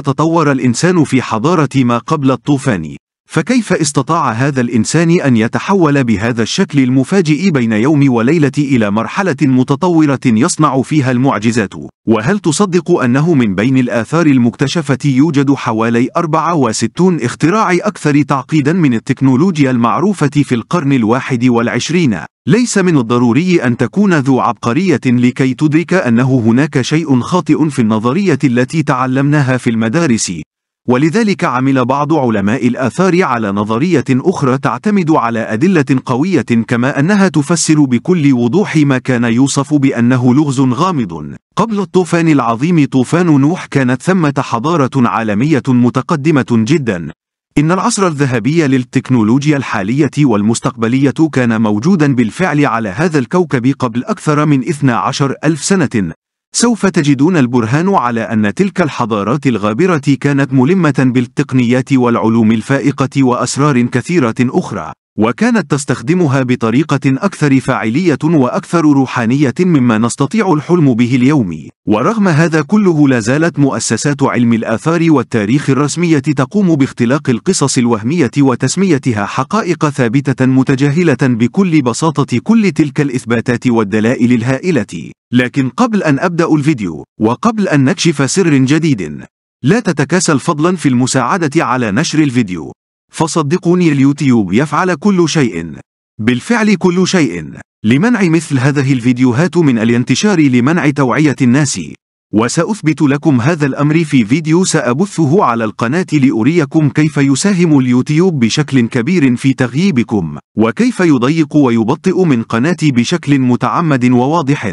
تطور الإنسان في حضارة ما قبل الطوفان؟ فكيف استطاع هذا الإنسان أن يتحول بهذا الشكل المفاجئ بين يوم وليلة إلى مرحلة متطورة يصنع فيها المعجزات؟ وهل تصدق أنه من بين الآثار المكتشفة يوجد حوالي 64 اختراع أكثر تعقيدا من التكنولوجيا المعروفة في القرن الواحد والعشرين؟ ليس من الضروري أن تكون ذو عبقرية لكي تدرك أنه هناك شيء خاطئ في النظرية التي تعلمناها في المدارس ولذلك عمل بعض علماء الآثار على نظرية أخرى تعتمد على أدلة قوية كما أنها تفسر بكل وضوح ما كان يوصف بأنه لغز غامض قبل الطوفان العظيم طوفان نوح كانت ثمة حضارة عالمية متقدمة جدا إن العصر الذهبي للتكنولوجيا الحالية والمستقبلية كان موجودا بالفعل على هذا الكوكب قبل أكثر من 12 ألف سنة سوف تجدون البرهان على أن تلك الحضارات الغابرة كانت ملمة بالتقنيات والعلوم الفائقة وأسرار كثيرة أخرى وكانت تستخدمها بطريقة أكثر فاعلية وأكثر روحانية مما نستطيع الحلم به اليوم ورغم هذا كله لا زالت مؤسسات علم الآثار والتاريخ الرسمية تقوم باختلاق القصص الوهمية وتسميتها حقائق ثابتة متجاهلة بكل بساطة كل تلك الإثباتات والدلائل الهائلة لكن قبل أن أبدأ الفيديو وقبل أن نكشف سر جديد لا تتكاسل فضلا في المساعدة على نشر الفيديو فصدقوني اليوتيوب يفعل كل شيء بالفعل كل شيء لمنع مثل هذه الفيديوهات من الانتشار لمنع توعية الناس وسأثبت لكم هذا الأمر في فيديو سأبثه على القناة لأريكم كيف يساهم اليوتيوب بشكل كبير في تغييبكم وكيف يضيق ويبطئ من قناتي بشكل متعمد وواضح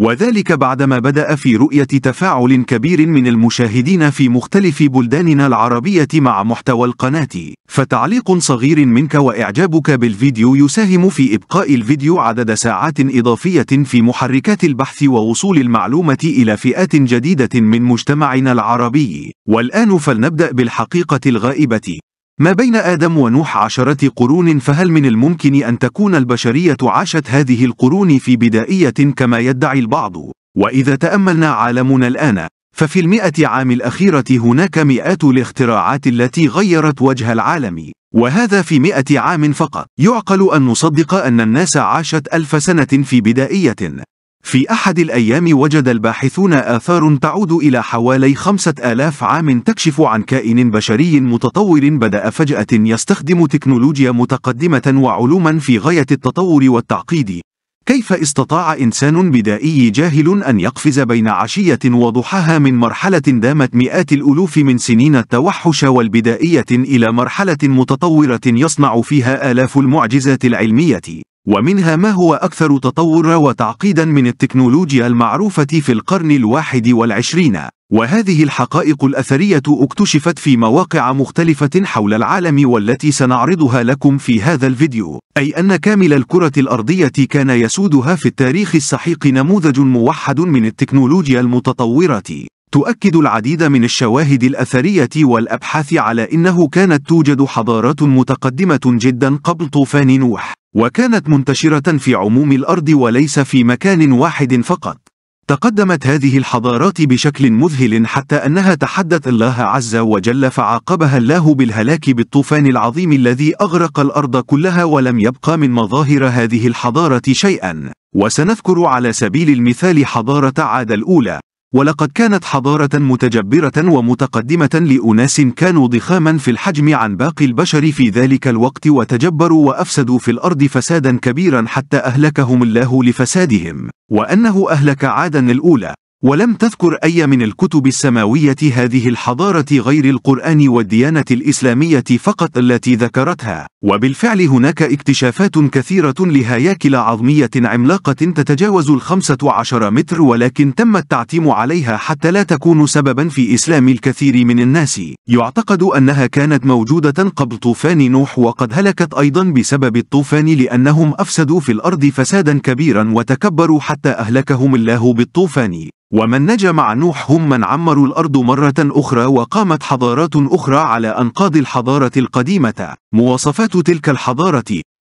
وذلك بعدما بدأ في رؤية تفاعل كبير من المشاهدين في مختلف بلداننا العربية مع محتوى القناة فتعليق صغير منك وإعجابك بالفيديو يساهم في إبقاء الفيديو عدد ساعات إضافية في محركات البحث ووصول المعلومة إلى فئات جديدة من مجتمعنا العربي والآن فلنبدأ بالحقيقة الغائبة ما بين آدم ونوح عشرة قرون فهل من الممكن أن تكون البشرية عاشت هذه القرون في بدائية كما يدعي البعض؟ وإذا تأملنا عالمنا الآن ففي المئة عام الأخيرة هناك مئات الاختراعات التي غيرت وجه العالم وهذا في مئة عام فقط يعقل أن نصدق أن الناس عاشت ألف سنة في بدائية في أحد الأيام وجد الباحثون آثار تعود إلى حوالي خمسة آلاف عام تكشف عن كائن بشري متطور بدأ فجأة يستخدم تكنولوجيا متقدمة وعلوما في غاية التطور والتعقيد كيف استطاع إنسان بدائي جاهل أن يقفز بين عشية وضحاها من مرحلة دامت مئات الألوف من سنين التوحش والبدائية إلى مرحلة متطورة يصنع فيها آلاف المعجزات العلمية ومنها ما هو أكثر تطورا وتعقيدا من التكنولوجيا المعروفة في القرن الواحد والعشرين وهذه الحقائق الأثرية اكتشفت في مواقع مختلفة حول العالم والتي سنعرضها لكم في هذا الفيديو أي أن كامل الكرة الأرضية كان يسودها في التاريخ السحيق نموذج موحد من التكنولوجيا المتطورة تؤكد العديد من الشواهد الأثرية والأبحاث على إنه كانت توجد حضارات متقدمة جدا قبل طوفان نوح وكانت منتشرة في عموم الأرض وليس في مكان واحد فقط. تقدمت هذه الحضارات بشكل مذهل حتى أنها تحدت الله عز وجل فعاقبها الله بالهلاك بالطوفان العظيم الذي أغرق الأرض كلها ولم يبقى من مظاهر هذه الحضارة شيئا وسنذكر على سبيل المثال حضارة عاد الأولى ولقد كانت حضارة متجبرة ومتقدمة لأناس كانوا ضخاما في الحجم عن باقي البشر في ذلك الوقت وتجبروا وأفسدوا في الأرض فسادا كبيرا حتى أهلكهم الله لفسادهم وأنه أهلك عادا الأولى ولم تذكر أي من الكتب السماوية هذه الحضارة غير القرآن والديانة الإسلامية فقط التي ذكرتها وبالفعل هناك اكتشافات كثيرة لهياكل عظمية عملاقة تتجاوز الخمسة عشر متر ولكن تم التعتيم عليها حتى لا تكون سببا في إسلام الكثير من الناس يعتقد أنها كانت موجودة قبل طوفان نوح وقد هلكت أيضا بسبب الطوفان لأنهم أفسدوا في الأرض فسادا كبيرا وتكبروا حتى أهلكهم الله بالطوفان ومن نجا مع نوح هم من عمروا الأرض مرة أخرى وقامت حضارات أخرى على أنقاض الحضارة القديمة مواصفات تلك الحضارة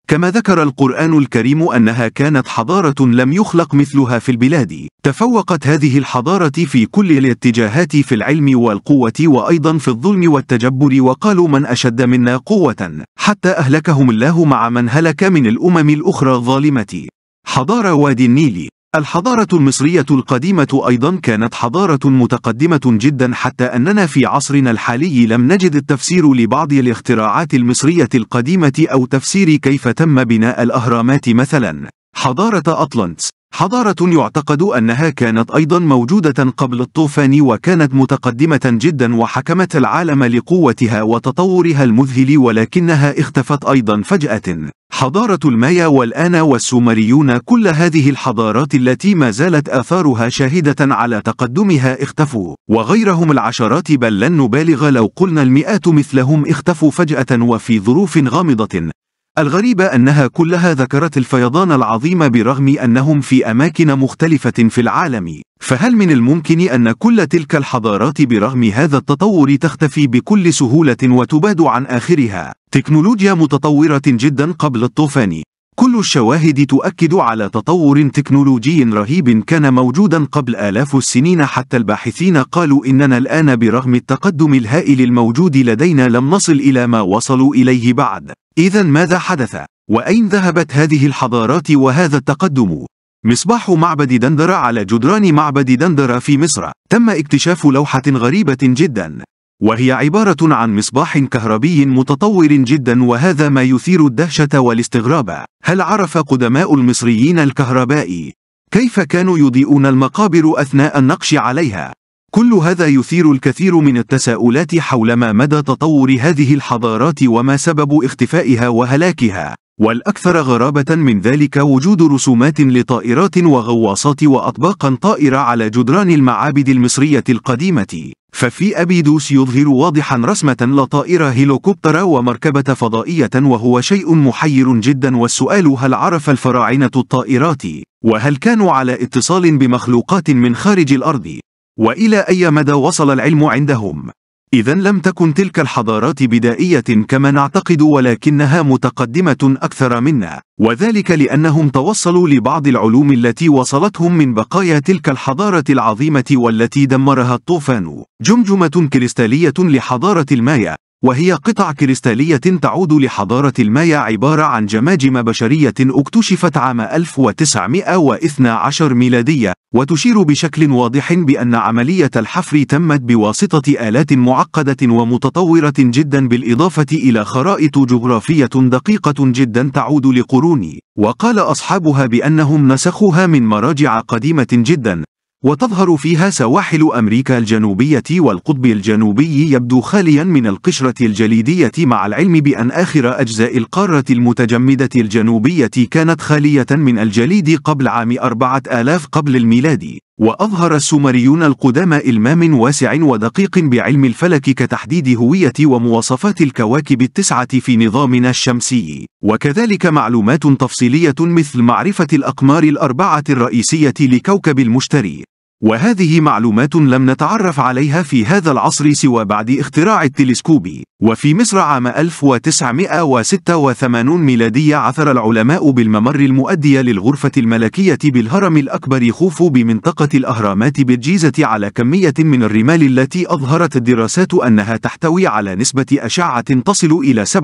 كما ذكر القرآن الكريم أنها كانت حضارة لم يخلق مثلها في البلاد تفوقت هذه الحضارة في كل الاتجاهات في العلم والقوة وأيضا في الظلم والتجبر وقالوا من أشد منا قوة حتى أهلكهم الله مع من هلك من الأمم الأخرى الظالمة حضارة وادي النيل الحضارة المصرية القديمة أيضا كانت حضارة متقدمة جدا حتى أننا في عصرنا الحالي لم نجد التفسير لبعض الاختراعات المصرية القديمة أو تفسير كيف تم بناء الأهرامات مثلا حضارة أطلنتس حضارة يعتقد أنها كانت أيضا موجودة قبل الطوفان وكانت متقدمة جدا وحكمت العالم لقوتها وتطورها المذهل ولكنها اختفت أيضا فجأة حضارة المايا والآن والسومريون كل هذه الحضارات التي ما زالت آثارها شاهدة على تقدمها اختفوا وغيرهم العشرات بل لن نبالغ لو قلنا المئات مثلهم اختفوا فجأة وفي ظروف غامضة الغريب أنها كلها ذكرت الفيضان العظيم برغم أنهم في أماكن مختلفة في العالم فهل من الممكن أن كل تلك الحضارات برغم هذا التطور تختفي بكل سهولة وتباد عن آخرها؟ تكنولوجيا متطورة جدا قبل الطوفان كل الشواهد تؤكد على تطور تكنولوجي رهيب كان موجودا قبل آلاف السنين حتى الباحثين قالوا إننا الآن برغم التقدم الهائل الموجود لدينا لم نصل إلى ما وصلوا إليه بعد إذا ماذا حدث؟ وأين ذهبت هذه الحضارات وهذا التقدم؟ مصباح معبد دندرة على جدران معبد دندرة في مصر تم اكتشاف لوحة غريبة جدا وهي عبارة عن مصباح كهربي متطور جدا وهذا ما يثير الدهشة والاستغراب هل عرف قدماء المصريين الكهرباء كيف كانوا يضيئون المقابر أثناء النقش عليها كل هذا يثير الكثير من التساؤلات حول ما مدى تطور هذه الحضارات وما سبب اختفائها وهلاكها والأكثر غرابة من ذلك وجود رسومات لطائرات وغواصات وأطباقا طائرة على جدران المعابد المصرية القديمة ففي أبيدوس يظهر واضحا رسمة لطائرة هيلوكوبتر ومركبة فضائية وهو شيء محير جدا والسؤال هل عرف الفراعنة الطائرات؟ وهل كانوا على اتصال بمخلوقات من خارج الأرض؟ وإلى أي مدى وصل العلم عندهم؟ إذا لم تكن تلك الحضارات بدائية كما نعتقد ولكنها متقدمة أكثر منا، وذلك لأنهم توصلوا لبعض العلوم التي وصلتهم من بقايا تلك الحضارة العظيمة والتي دمرها الطوفان. جمجمة كريستالية لحضارة المايا، وهي قطع كريستالية تعود لحضارة المايا عبارة عن جماجم بشرية اكتشفت عام 1912 ميلادية وتشير بشكل واضح بأن عملية الحفر تمت بواسطة آلات معقدة ومتطورة جدا بالإضافة إلى خرائط جغرافية دقيقة جدا تعود لقرون وقال أصحابها بأنهم نسخوها من مراجع قديمة جدا وتظهر فيها سواحل أمريكا الجنوبية والقطب الجنوبي يبدو خاليا من القشرة الجليدية مع العلم بأن آخر أجزاء القارة المتجمدة الجنوبية كانت خالية من الجليد قبل عام 4000 قبل الميلاد وأظهر السومريون القدامى إلمام واسع ودقيق بعلم الفلك كتحديد هوية ومواصفات الكواكب التسعة في نظامنا الشمسي وكذلك معلومات تفصيلية مثل معرفة الأقمار الأربعة الرئيسية لكوكب المشتري وهذه معلومات لم نتعرف عليها في هذا العصر سوى بعد اختراع التلسكوب وفي مصر عام 1986 ميلادية عثر العلماء بالممر المؤدي للغرفة الملكية بالهرم الأكبر خوفو بمنطقة الأهرامات بالجيزة على كمية من الرمال التي أظهرت الدراسات أنها تحتوي على نسبة أشعة تصل إلى 7.7%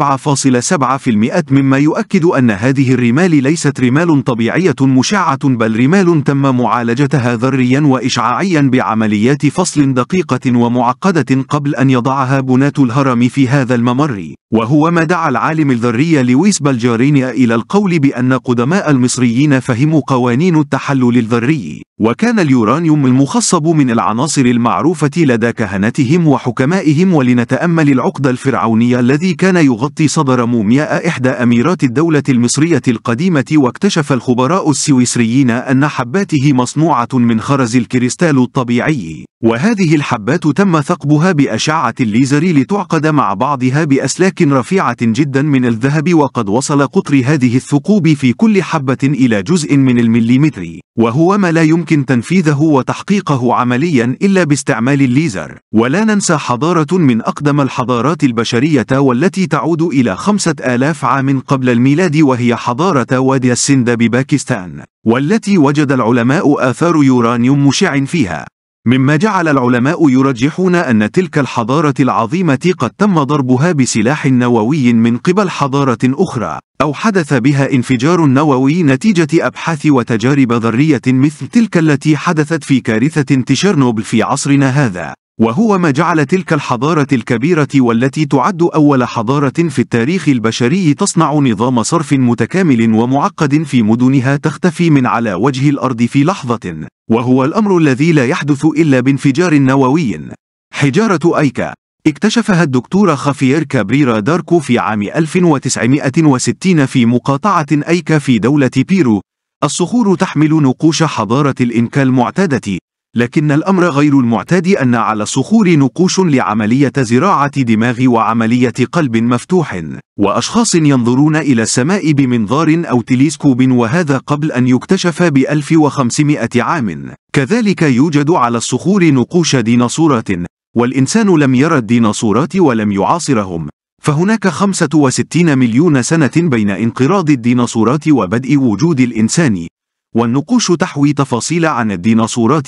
مما يؤكد أن هذه الرمال ليست رمال طبيعية مشعة بل رمال تم معالجتها ذريا وإشعاعيا بعمليات فصل دقيقة ومعقدة قبل أن يضعها بناة الهرم في في هذا الممر وهو ما دعا العالم الذري لويس بالجارينيا إلى القول بأن قدماء المصريين فهموا قوانين التحلل الذري وكان اليورانيوم المخصب من العناصر المعروفة لدى كهنتهم وحكمائهم ولنتأمل العقد الفرعوني الذي كان يغطي صدر مومياء إحدى أميرات الدولة المصرية القديمة واكتشف الخبراء السويسريين أن حباته مصنوعة من خرز الكريستال الطبيعي وهذه الحبات تم ثقبها بأشعة الليزر لتعقد مع بعضها بأسلاك رفيعة جدا من الذهب وقد وصل قطر هذه الثقوب في كل حبة إلى جزء من المليمتر وهو ما لا يمكن يمكن تنفيذه وتحقيقه عمليا إلا باستعمال الليزر ولا ننسى حضارة من أقدم الحضارات البشرية والتي تعود إلى خمسة آلاف عام قبل الميلاد وهي حضارة وادي السند بباكستان والتي وجد العلماء آثار يورانيوم مشع فيها مما جعل العلماء يرجحون أن تلك الحضارة العظيمة قد تم ضربها بسلاح نووي من قبل حضارة أخرى أو حدث بها انفجار نووي نتيجة أبحاث وتجارب ذرية مثل تلك التي حدثت في كارثة تشيرنوبل في عصرنا هذا وهو ما جعل تلك الحضارة الكبيرة والتي تعد أول حضارة في التاريخ البشري تصنع نظام صرف متكامل ومعقد في مدنها تختفي من على وجه الأرض في لحظة، وهو الأمر الذي لا يحدث إلا بانفجار نووي. حجارة أيكا اكتشفها الدكتور خافيير كابريرا داركو في عام 1960 في مقاطعة أيكا في دولة بيرو. الصخور تحمل نقوش حضارة الإنكا المعتادة، لكن الأمر غير المعتاد أن على الصخور نقوش لعملية زراعة دماغ وعملية قلب مفتوح وأشخاص ينظرون إلى السماء بمنظار أو تلسكوب وهذا قبل أن يكتشف ب 1500 عام كذلك يوجد على الصخور نقوش ديناصورات والإنسان لم يرى الديناصورات ولم يعاصرهم فهناك 65 مليون سنة بين انقراض الديناصورات وبدء وجود الإنسان والنقوش تحوي تفاصيل عن الديناصورات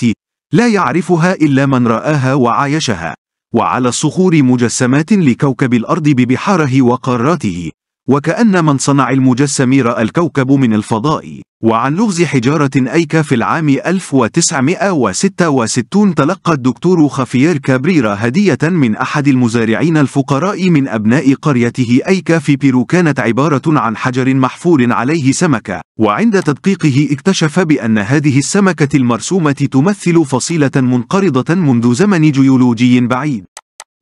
لا يعرفها إلا من رآها وعايشها وعلى الصخور مجسمات لكوكب الأرض ببحاره وقاراته وكأن من صنع المجسم رأى الكوكب من الفضاء وعن لغز حجارة أيكا في العام 1966 تلقى الدكتور خافيير كابريرا هدية من أحد المزارعين الفقراء من أبناء قريته أيكا في بيرو كانت عبارة عن حجر محفور عليه سمكة وعند تدقيقه اكتشف بأن هذه السمكة المرسومة تمثل فصيلة منقرضة منذ زمن جيولوجي بعيد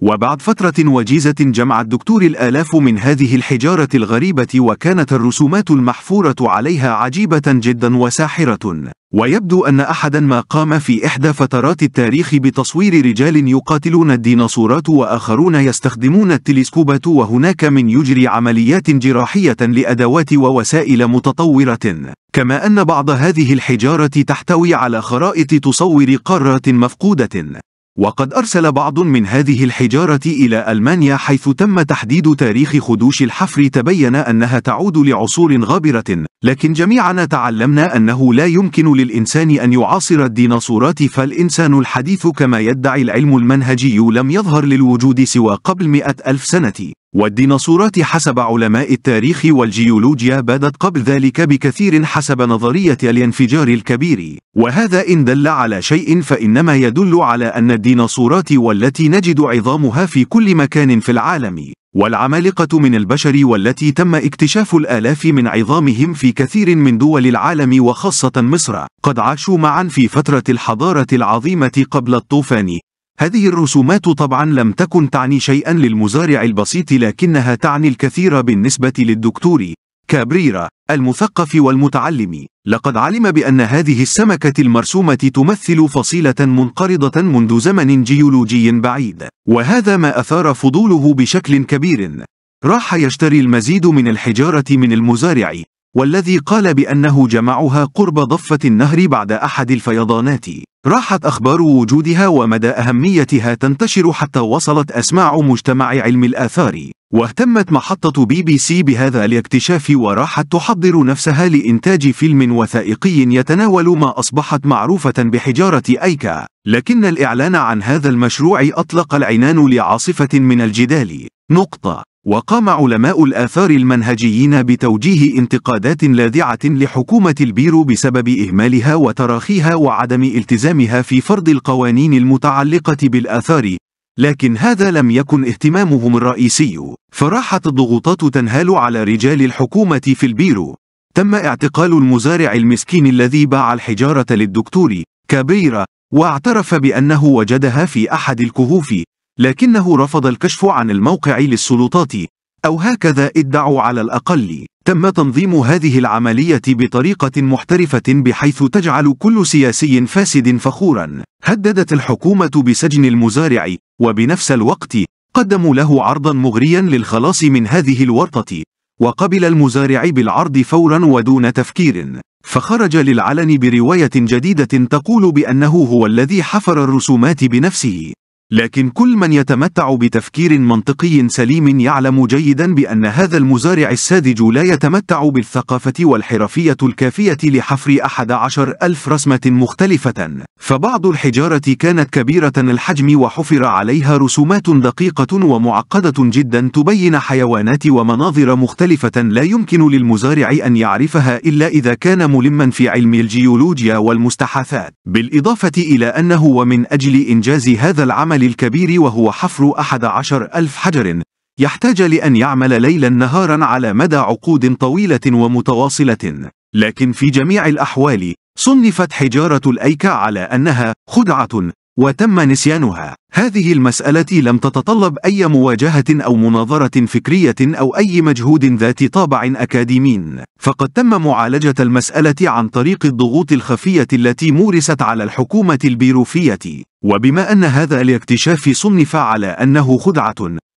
وبعد فترة وجيزة جمع الدكتور الآلاف من هذه الحجارة الغريبة وكانت الرسومات المحفورة عليها عجيبة جدا وساحرة ويبدو أن أحدا ما قام في إحدى فترات التاريخ بتصوير رجال يقاتلون الديناصورات وآخرون يستخدمون التلسكوبات وهناك من يجري عمليات جراحية لأدوات ووسائل متطورة كما أن بعض هذه الحجارة تحتوي على خرائط تصور قارات مفقودة وقد أرسل بعض من هذه الحجارة إلى ألمانيا حيث تم تحديد تاريخ خدوش الحفر تبين أنها تعود لعصور غابرة لكن جميعنا تعلمنا أنه لا يمكن للإنسان أن يعاصر الديناصورات فالإنسان الحديث كما يدعي العلم المنهجي لم يظهر للوجود سوى قبل مئة ألف سنة والديناصورات حسب علماء التاريخ والجيولوجيا بدت قبل ذلك بكثير حسب نظرية الانفجار الكبير وهذا إن دل على شيء فإنما يدل على أن الديناصورات والتي نجد عظامها في كل مكان في العالم والعمالقة من البشر والتي تم اكتشاف الآلاف من عظامهم في كثير من دول العالم وخاصة مصر قد عاشوا معا في فترة الحضارة العظيمة قبل الطوفان هذه الرسومات طبعا لم تكن تعني شيئا للمزارع البسيط لكنها تعني الكثير بالنسبة للدكتور كابريرا المثقف والمتعلم لقد علم بأن هذه السمكة المرسومة تمثل فصيلة منقرضة منذ زمن جيولوجي بعيد وهذا ما أثار فضوله بشكل كبير راح يشتري المزيد من الحجارة من المزارع والذي قال بأنه جمعها قرب ضفة النهر بعد أحد الفيضانات راحت أخبار وجودها ومدى أهميتها تنتشر حتى وصلت أسماع مجتمع علم الآثار واهتمت محطة بي بي سي بهذا الاكتشاف وراحت تحضر نفسها لإنتاج فيلم وثائقي يتناول ما أصبحت معروفة بحجارة أيكا لكن الإعلان عن هذا المشروع أطلق العنان لعاصفة من الجدال نقطة وقام علماء الآثار المنهجيين بتوجيه انتقادات لاذعة لحكومة البيرو بسبب إهمالها وتراخيها وعدم التزامها في فرض القوانين المتعلقة بالآثار لكن هذا لم يكن اهتمامهم الرئيسي فراحت الضغوطات تنهال على رجال الحكومة في البيرو تم اعتقال المزارع المسكين الذي باع الحجارة للدكتور كابيرا واعترف بأنه وجدها في أحد الكهوف لكنه رفض الكشف عن الموقع للسلطات أو هكذا ادعوا على الأقل تم تنظيم هذه العملية بطريقة محترفة بحيث تجعل كل سياسي فاسد فخورا هددت الحكومة بسجن المزارع وبنفس الوقت قدموا له عرضا مغريا للخلاص من هذه الورطة وقبل المزارع بالعرض فورا ودون تفكير فخرج للعلن برواية جديدة تقول بأنه هو الذي حفر الرسومات بنفسه لكن كل من يتمتع بتفكير منطقي سليم يعلم جيدا بأن هذا المزارع الساذج لا يتمتع بالثقافة والحرفية الكافية لحفر أحد عشر ألف رسمة مختلفة فبعض الحجارة كانت كبيرة الحجم وحفر عليها رسومات دقيقة ومعقدة جدا تبين حيوانات ومناظر مختلفة لا يمكن للمزارع أن يعرفها إلا إذا كان ملما في علم الجيولوجيا والمستحاثات بالإضافة إلى أنه ومن أجل إنجاز هذا العمل العمل الكبير وهو حفر أحد عشر ألف حجر يحتاج لأن يعمل ليلا نهارا على مدى عقود طويلة ومتواصلة لكن في جميع الأحوال صنفت حجارة الأيكة على أنها خدعة وتم نسيانها هذه المسألة لم تتطلب أي مواجهة أو مناظرة فكرية أو أي مجهود ذات طابع أكاديمي فقد تم معالجة المسألة عن طريق الضغوط الخفية التي مورست على الحكومة البيروفية وبما أن هذا الاكتشاف صنف على أنه خدعة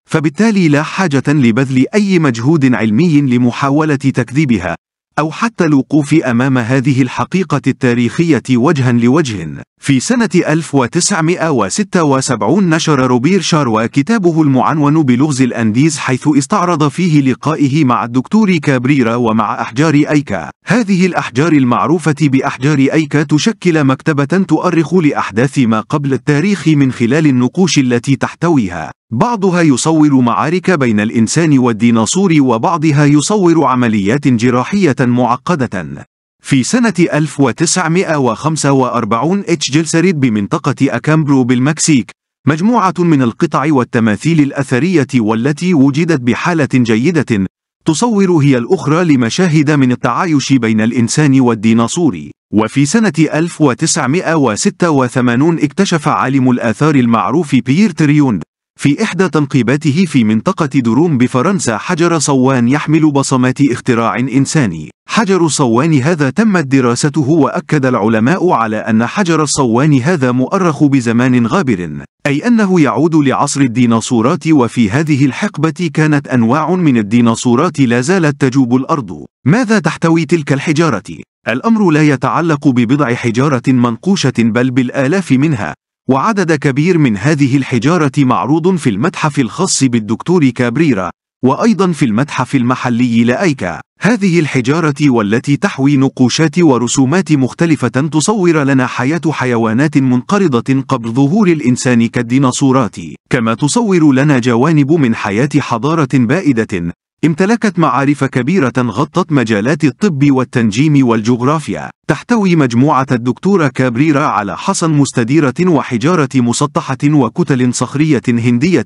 فبالتالي لا حاجة لبذل أي مجهود علمي لمحاولة تكذيبها أو حتى الوقوف أمام هذه الحقيقة التاريخية وجها لوجه في سنة 1976 نشر روبير شاروا كتابه المعنون بلغز الأنديز حيث استعرض فيه لقائه مع الدكتور كابريرا ومع أحجار أيكا هذه الأحجار المعروفة بأحجار أيكا تشكل مكتبة تؤرخ لأحداث ما قبل التاريخ من خلال النقوش التي تحتويها بعضها يصور معارك بين الإنسان والديناصور وبعضها يصور عمليات جراحية معقدة في سنة 1945 اتش جلسريد بمنطقة أكامبرو بالمكسيك مجموعة من القطع والتماثيل الأثرية والتي وجدت بحالة جيدة تصور هي الأخرى لمشاهد من التعايش بين الإنسان والديناصور وفي سنة 1986 اكتشف عالم الآثار المعروف بيير تريوند في إحدى تنقيباته في منطقة دروم بفرنسا حجر صوان يحمل بصمات اختراع إنساني. حجر الصوان هذا تمت دراسته وأكد العلماء على أن حجر الصوان هذا مؤرخ بزمان غابر، أي أنه يعود لعصر الديناصورات وفي هذه الحقبة كانت أنواع من الديناصورات لا زالت تجوب الأرض. ماذا تحتوي تلك الحجارة؟ الأمر لا يتعلق ببضع حجارة منقوشة بل بالآلاف منها، وعدد كبير من هذه الحجارة معروض في المتحف الخاص بالدكتور كابريرا وأيضا في المتحف المحلي لأيكا هذه الحجارة والتي تحوي نقوشات ورسومات مختلفة تصور لنا حياة حيوانات منقرضة قبل ظهور الإنسان كالديناصورات كما تصور لنا جوانب من حياة حضارة بائدة امتلكت معارف كبيرة غطت مجالات الطب والتنجيم والجغرافيا تحتوي مجموعة الدكتورة كابريرا على حصن مستديرة وحجارة مسطحة وكتل صخرية هندية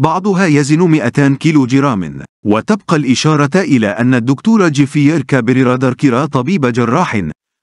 بعضها يزن 200 كيلو جرام وتبقى الإشارة إلى أن الدكتورة جيفير كابريرا داركيرا طبيب جراح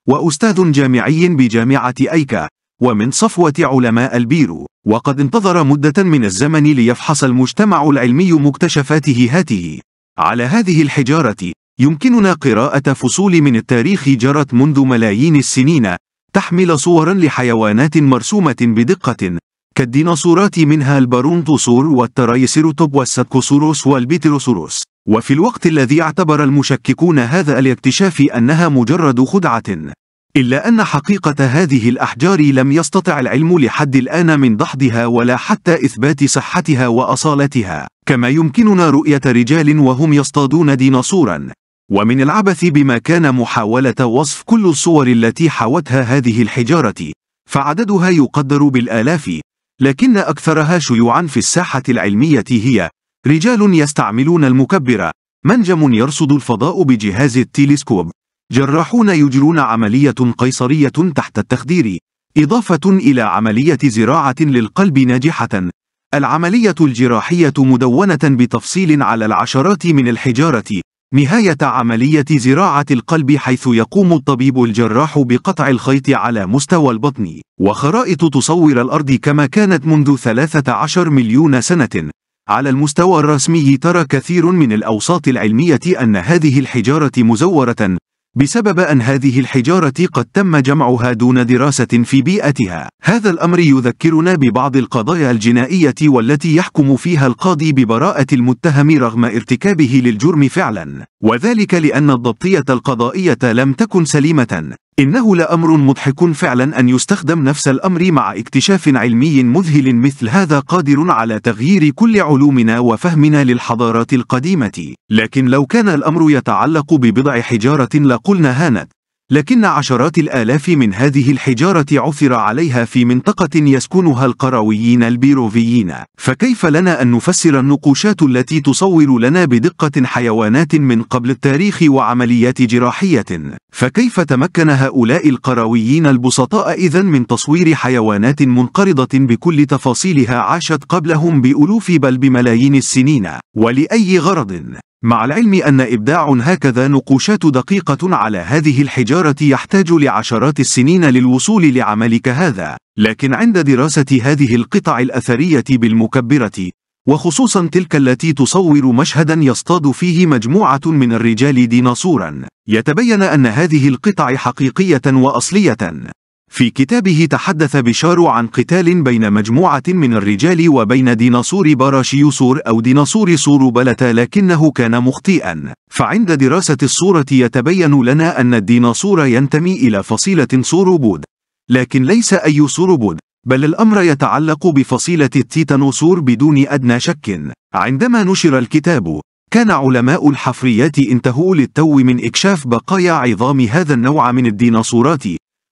وأستاذ جامعي بجامعة أيكا ومن صفوة علماء البيرو وقد انتظر مدة من الزمن ليفحص المجتمع العلمي مكتشفاته هاته على هذه الحجارة يمكننا قراءة فصول من التاريخ جرت منذ ملايين السنين تحمل صورا لحيوانات مرسومة بدقة كالديناصورات منها البرونتوسور والترايسيروتوب والساتكوسوروس والبيتروسوروس وفي الوقت الذي اعتبر المشككون هذا الاكتشاف أنها مجرد خدعة إلا أن حقيقة هذه الأحجار لم يستطع العلم لحد الآن من دحضها ولا حتى إثبات صحتها وأصالتها كما يمكننا رؤية رجال وهم يصطادون ديناصورا ومن العبث بما كان محاولة وصف كل الصور التي حوتها هذه الحجارة فعددها يقدر بالآلاف لكن أكثرها شيوعا في الساحة العلمية هي رجال يستعملون المكبرة منجم يرصد الفضاء بجهاز التلسكوب جراحون يجرون عملية قيصرية تحت التخدير إضافة إلى عملية زراعة للقلب ناجحة العملية الجراحية مدونة بتفصيل على العشرات من الحجارة نهاية عملية زراعة القلب حيث يقوم الطبيب الجراح بقطع الخيط على مستوى البطن وخرائط تصور الأرض كما كانت منذ 13 مليون سنة على المستوى الرسمي ترى كثير من الأوساط العلمية أن هذه الحجارة مزورة بسبب أن هذه الحجارة قد تم جمعها دون دراسة في بيئتها. هذا الأمر يذكرنا ببعض القضايا الجنائية والتي يحكم فيها القاضي ببراءة المتهم رغم ارتكابه للجرم فعلا، وذلك لأن الضبطية القضائية لم تكن سليمة، إنه لأمر مضحك فعلا أن يستخدم نفس الأمر مع اكتشاف علمي مذهل مثل هذا قادر على تغيير كل علومنا وفهمنا للحضارات القديمة لكن لو كان الأمر يتعلق ببضع حجارة لقلنا هانت لكن عشرات الآلاف من هذه الحجارة عثر عليها في منطقة يسكنها القرويين البيروفيين فكيف لنا أن نفسر النقوشات التي تصور لنا بدقة حيوانات من قبل التاريخ وعمليات جراحية فكيف تمكن هؤلاء القرويين البسطاء إذا من تصوير حيوانات منقرضة بكل تفاصيلها عاشت قبلهم بألوف بل بملايين السنين ولأي غرض مع العلم أن إبداع هكذا نقوشات دقيقة على هذه الحجارة يحتاج لعشرات السنين للوصول لعملك هذا، لكن عند دراسة هذه القطع الأثرية بالمكبرة، وخصوصا تلك التي تصور مشهدا يصطاد فيه مجموعة من الرجال ديناصورا، يتبين أن هذه القطع حقيقية وأصلية، في كتابه تحدث بشار عن قتال بين مجموعة من الرجال وبين ديناصور باراشيوسور أو ديناصور سوربلة لكنه كان مخطئا فعند دراسة الصورة يتبين لنا أن الديناصور ينتمي إلى فصيلة سوروبود. لكن ليس أي سوروبود، بل الأمر يتعلق بفصيلة التيتانوسور بدون أدنى شك عندما نشر الكتاب كان علماء الحفريات انتهوا للتو من إكشاف بقايا عظام هذا النوع من الديناصورات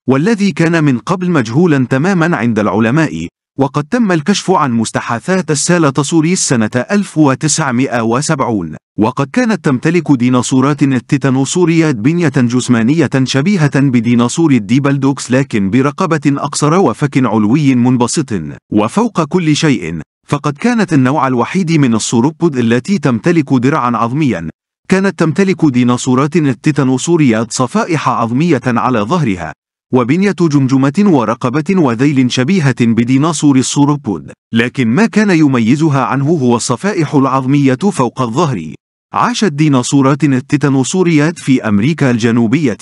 والذي كان من قبل مجهولا تماما عند العلماء وقد تم الكشف عن مستحاثات السالة سوريس سنة 1970 وقد كانت تمتلك ديناصورات التيتانوسوريات بنية جسمانية شبيهة بديناصور الديبلدوكس لكن برقبة أقصر وفك علوي منبسط وفوق كل شيء فقد كانت النوع الوحيد من السوروبود التي تمتلك درعا عظميا كانت تمتلك ديناصورات التيتانوسوريات صفائح عظمية على ظهرها وبنية جمجمة ورقبة وذيل شبيهة بديناصور السوروبود لكن ما كان يميزها عنه هو الصفائح العظمية فوق الظهر عاشت ديناصورات التيتانوسوريات في أمريكا الجنوبية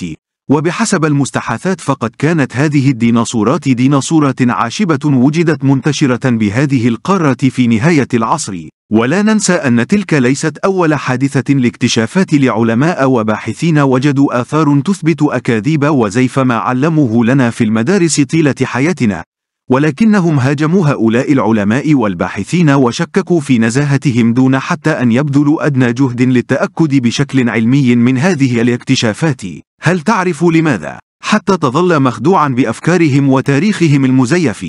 وبحسب المستحاثات فقد كانت هذه الديناصورات ديناصورات عاشبة وجدت منتشرة بهذه القارة في نهاية العصر ولا ننسى أن تلك ليست أول حادثة لاكتشافات لعلماء وباحثين وجدوا آثار تثبت أكاذيب وزيف ما علموه لنا في المدارس طيلة حياتنا ولكنهم هاجموا هؤلاء العلماء والباحثين وشككوا في نزاهتهم دون حتى أن يبذلوا أدنى جهد للتأكد بشكل علمي من هذه الاكتشافات هل تعرف لماذا؟ حتى تظل مخدوعا بأفكارهم وتاريخهم المزيف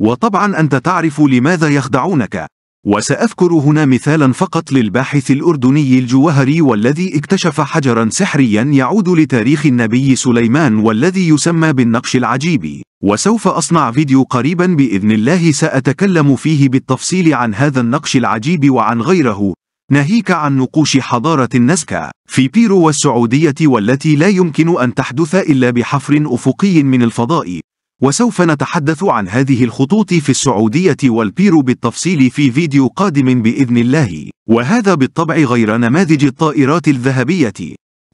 وطبعا أنت تعرف لماذا يخدعونك وسأذكر هنا مثالا فقط للباحث الأردني الجوهري والذي اكتشف حجرا سحريا يعود لتاريخ النبي سليمان والذي يسمى بالنقش العجيب وسوف أصنع فيديو قريبا بإذن الله سأتكلم فيه بالتفصيل عن هذا النقش العجيب وعن غيره ناهيك عن نقوش حضارة النسكا في بيرو والسعودية والتي لا يمكن أن تحدث إلا بحفر أفقي من الفضاء وسوف نتحدث عن هذه الخطوط في السعودية والبيرو بالتفصيل في فيديو قادم بإذن الله وهذا بالطبع غير نماذج الطائرات الذهبية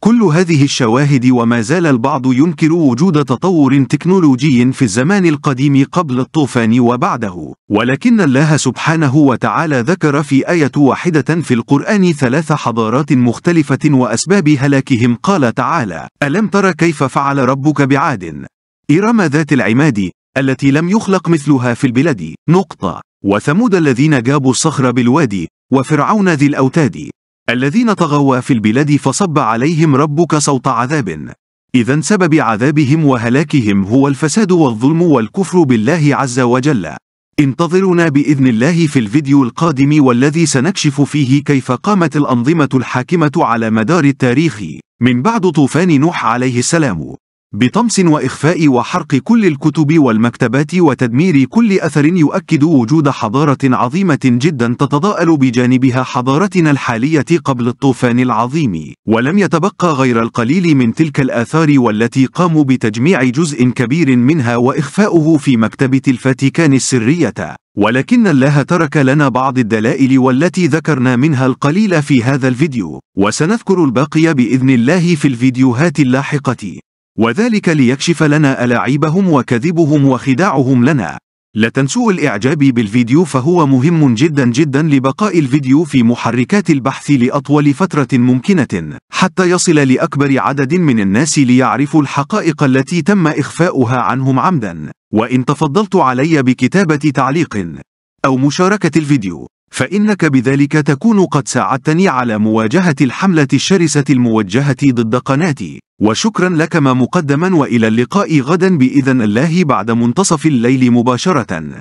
كل هذه الشواهد وما زال البعض ينكر وجود تطور تكنولوجي في الزمان القديم قبل الطوفان وبعده ولكن الله سبحانه وتعالى ذكر في آية واحدة في القرآن ثلاث حضارات مختلفة وأسباب هلاكهم قال تعالى ألم تر كيف فعل ربك بعاد إرم ذات العماد التي لم يخلق مثلها في البلاد نقطة وثمود الذين جابوا الصخر بالوادي وفرعون ذي الأوتاد الذين طغوا في البلاد فصب عليهم ربك صوت عذاب إذا سبب عذابهم وهلاكهم هو الفساد والظلم والكفر بالله عز وجل انتظرونا بإذن الله في الفيديو القادم والذي سنكشف فيه كيف قامت الأنظمة الحاكمة على مدار التاريخ من بعد طوفان نوح عليه السلام بطمس وإخفاء وحرق كل الكتب والمكتبات وتدمير كل أثر يؤكد وجود حضارة عظيمة جدا تتضاءل بجانبها حضارتنا الحالية قبل الطوفان العظيم ولم يتبقى غير القليل من تلك الآثار والتي قاموا بتجميع جزء كبير منها وإخفاؤه في مكتبة الفاتيكان السرية ولكن الله ترك لنا بعض الدلائل والتي ذكرنا منها القليل في هذا الفيديو وسنذكر الباقي بإذن الله في الفيديوهات اللاحقة وذلك ليكشف لنا ألاعيبهم وكذبهم وخداعهم لنا لا تنسوا الإعجاب بالفيديو فهو مهم جدا جدا لبقاء الفيديو في محركات البحث لأطول فترة ممكنة حتى يصل لأكبر عدد من الناس ليعرفوا الحقائق التي تم إخفاؤها عنهم عمدا وإن تفضلت علي بكتابة تعليق أو مشاركة الفيديو فإنك بذلك تكون قد ساعدتني على مواجهة الحملة الشرسة الموجهة ضد قناتي وشكرا لكما مقدما وإلى اللقاء غدا بإذن الله بعد منتصف الليل مباشرة